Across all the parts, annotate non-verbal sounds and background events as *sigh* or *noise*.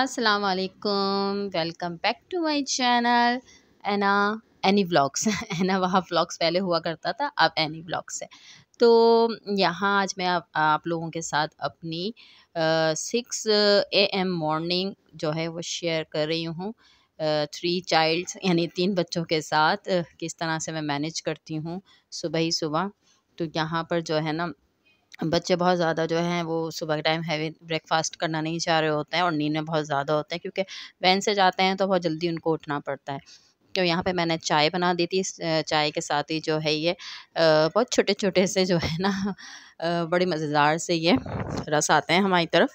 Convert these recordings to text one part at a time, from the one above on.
अस्सलाम वालेकुम welcome back to my channel एना एनी व्लॉग्स एना वहाँ व्लॉग्स पहले हुआ करता था अब एनी व्लॉग्स है तो यहाँ आज मैं आप, आप लोगों के साथ अपनी सिक्स ए एम मॉर्निंग जो है वो शेयर कर रही हूँ थ्री चाइल्ड्स यानी तीन बच्चों के साथ किस तरह से मैं मैनेज करती हूँ सुबह ही सुबह तो यहाँ पर जो है ना बच्चे बहुत ज़्यादा जो हैं वो सुबह के टाइम हैवी ब्रेकफास्ट करना नहीं चाह रहे होते हैं और नींद में बहुत ज़्यादा होते हैं क्योंकि वैन से जाते हैं तो बहुत जल्दी उनको उठना पड़ता है तो यहाँ पे मैंने चाय बना दी थी चाय के साथ ही जो है ये बहुत छोटे छोटे से जो है ना बड़े मज़ेदार से ये रस आते हैं हमारी तरफ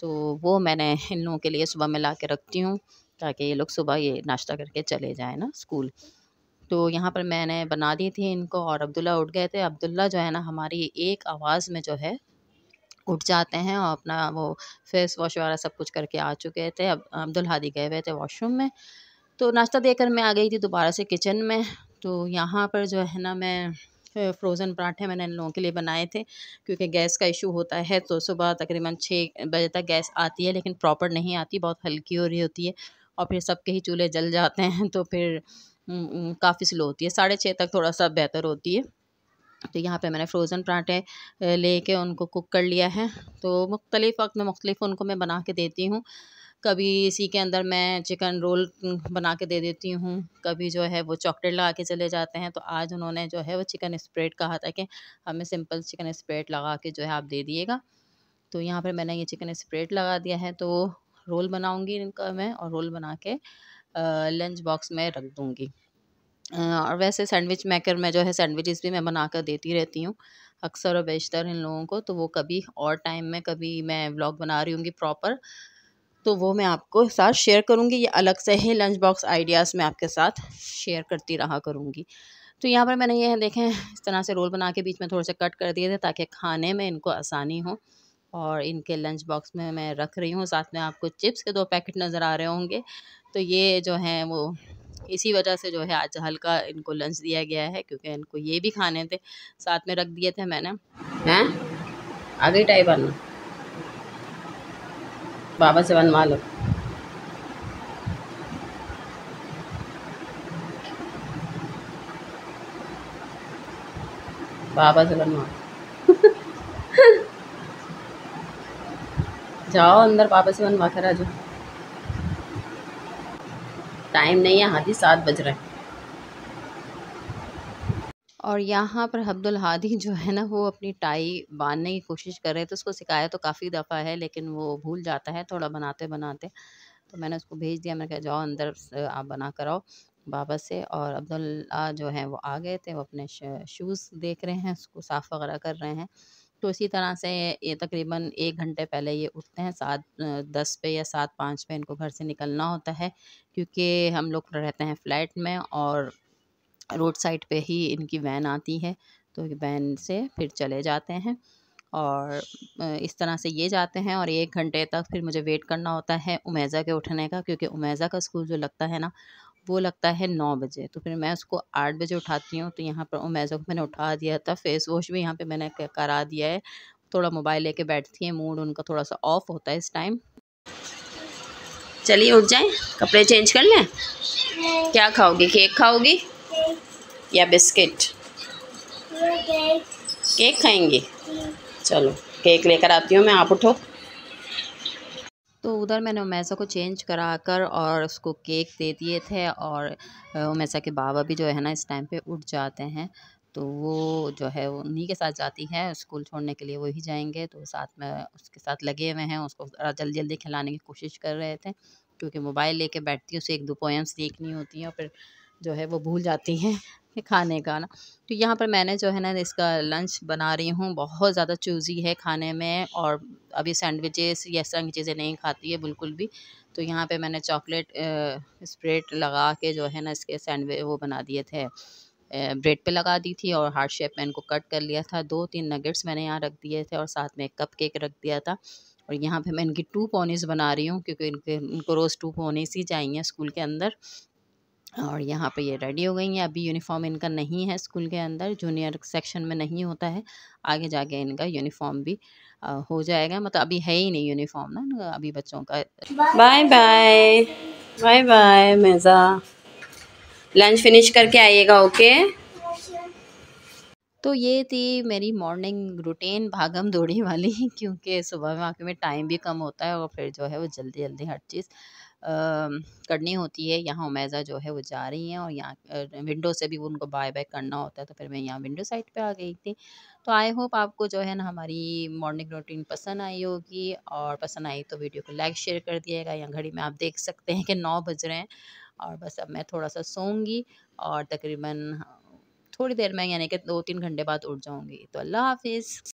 तो वो मैंने इन लोगों के लिए सुबह में ला के रखती हूँ ताकि ये लोग सुबह ये नाश्ता करके चले जाएँ ना स्कूल तो यहाँ पर मैंने बना दी थी इनको और अब्दुल्ला उठ गए थे अब्दुल्ला जो है ना हमारी एक आवाज़ में जो है उठ जाते हैं और अपना वो फेस वॉश वगैरह सब कुछ करके आ चुके थे अब अब्दुल हादी गए हुए थे वॉशरूम में तो नाश्ता देकर मैं आ गई थी दोबारा से किचन में तो यहाँ पर जो है ना मैं फ्रोज़न पराठे मैंने इन लोगों के लिए बनाए थे क्योंकि गैस का इशू होता है तो सुबह तकरीबन छः बजे तक गैस आती है लेकिन प्रॉपर नहीं आती बहुत हल्की हो रही होती है और फिर सबके ही चूल्हे जल जाते हैं तो फिर काफ़ी स्लो होती है साढ़े छः तक थोड़ा सा बेहतर होती है तो यहाँ पे मैंने फ्रोज़न पराठे लेके उनको कुक कर लिया है तो मुख्तलिफ़ वक्त में मुख्तलिफ़ उनको मैं बना के देती हूँ कभी इसी के अंदर मैं चिकन रोल बना के दे देती हूँ कभी जो है वो चॉकलेट लगा के चले जाते हैं तो आज उन्होंने जो है वो चिकन स्प्रेड कहा था कि हमें सिंपल चिकन स्प्रेड लगा के जो है आप दे दिएगा तो यहाँ पर मैंने ये चिकन स्प्रेड लगा दिया है तो रोल बनाऊँगी इनका मैं और रोल बना के लंच बॉक्स में रख दूँगी और वैसे सैंडविच मेकर में जो है सैंडविचेस भी मैं बना कर देती रहती हूँ अक्सर और बेशतर इन लोगों को तो वो कभी और टाइम में कभी मैं व्लॉग बना रही हूँगी प्रॉपर तो वो मैं आपको साथ शेयर करूँगी ये अलग से ही लंच बॉक्स आइडियाज़ मैं आपके साथ शेयर करती रहा करूँगी तो यहाँ पर मैंने ये देखें इस तरह से रोल बना के बीच में थोड़े से कट कर दिए थे ताकि खाने में इनको आसानी हो और इनके लंच बॉक्स में मैं रख रही हूँ साथ में आपको चिप्स के दो पैकेट नज़र आ रहे होंगे तो ये जो हैं वो इसी वजह से जो है आज हल्का इनको लंच दिया गया है क्योंकि इनको ये भी खाने थे साथ में रख दिए थे मैंने हैं आगे टाई बनना बाबा से बनवा लो बाबा से बनवा *laughs* जाओ अंदर पापा से बनवा कर आ जाओ टाइम नहीं है हाथी सात बज रहे और यहाँ पर अब्दुल हादी जो है ना वो अपनी टाई बांधने की कोशिश कर रहे थे तो उसको सिखाया तो काफ़ी दफ़ा है लेकिन वो भूल जाता है थोड़ा बनाते बनाते तो मैंने उसको भेज दिया मैंने कहा जाओ अंदर आप बना कराओ बाबा से और अब्दुल्ला जो है वो आ गए थे वो अपने शूज़ देख रहे हैं उसको साफ़ वगैरह कर रहे हैं तो इसी तरह से ये तकरीबन एक घंटे पहले ये उठते हैं सात दस पे या सात पाँच पे इनको घर से निकलना होता है क्योंकि हम लोग रहते हैं फ्लैट में और रोड साइड पे ही इनकी वैन आती है तो वैन से फिर चले जाते हैं और इस तरह से ये जाते हैं और एक घंटे तक फिर मुझे वेट करना होता है उमेज़ा के उठने का क्योंकि उमेज़ा का स्कूल जो लगता है ना वो लगता है नौ बजे तो फिर मैं उसको आठ बजे उठाती हूँ तो यहाँ पर मैजो को मैंने उठा दिया था फेस वॉश भी यहाँ पे मैंने करा दिया है थोड़ा मोबाइल लेके बैठती हैं मूड उनका थोड़ा सा ऑफ होता है इस टाइम चलिए उठ जाए कपड़े चेंज कर लें क्या खाओगी केक खाओगी या बिस्किट केक खाएंगी हम्म। चलो केक लेकर आती हूँ मैं आप उठो तो उधर मैंने उमैसा को चेंज करा कर और उसको केक दे दिए थे और उमैसा के बाबा भी जो है ना इस टाइम पे उठ जाते हैं तो वो जो है उन्हीं के साथ जाती है स्कूल छोड़ने के लिए वही जाएंगे तो साथ में उसके साथ लगे हुए हैं उसको जल्दी जल्दी खिलाने की कोशिश कर रहे थे क्योंकि मोबाइल लेके बैठती हूँ उसे एक दो पोएम्स देखनी होती हैं और फिर जो है वो भूल जाती हैं खाने का ना तो यहाँ पर मैंने जो है ना इसका लंच बना रही हूँ बहुत ज़्यादा चूज़ी है खाने में और अभी सैंडविचेस या इस तरह की चीज़ें नहीं खाती है बिल्कुल भी तो यहाँ पे मैंने चॉकलेट स्प्रेड लगा के जो है ना इसके सैंडविच वो बना दिए थे ब्रेड पे लगा दी थी और हार्ट शेप में इनको कट कर लिया था दो तीन नगेट्स मैंने यहाँ रख दिए थे और साथ में एक कप केक रख दिया था और यहाँ पे मैं इनकी टू पोनीज बना रही हूँ क्योंकि इनके इनको रोज़ टू पोनीस ही चाहिए स्कूल के अंदर और यहाँ पे ये रेडी हो गई हैं अभी यूनिफॉर्म इनका नहीं है स्कूल के अंदर जूनियर सेक्शन में नहीं होता है आगे जाके इनका यूनिफॉर्म भी आ, हो जाएगा मतलब अभी है ही नहीं यूनिफॉर्म ना अभी बच्चों का बाय बाय बाय बाय मेज़ा लंच फिनिश करके आइएगा ओके तो ये थी मेरी मॉर्निंग रूटीन भागम दौड़ी वाली *laughs* क्योंकि सुबह में आके में टाइम भी कम होता है और फिर जो है वो जल्दी जल्दी हर चीज़ करनी होती है यहाँ उमेज़ा जो है वो जा रही हैं और यहाँ विंडो से भी उनको बाय बाय करना होता है तो फिर मैं यहाँ विंडो साइड पे आ गई थी तो आई होप आपको जो है ना हमारी मॉर्निंग रूटीन पसंद आई होगी और पसंद आई तो वीडियो को लाइक शेयर कर दिएगा यहाँ घड़ी में आप देख सकते हैं कि नौ बज रहे हैं और बस अब मैं थोड़ा सा सोंगी और तकरीबन हाँ, थोड़ी देर में यानी कि दो तीन घंटे बाद उठ जाऊँगी तो अल्लाह हाफिज़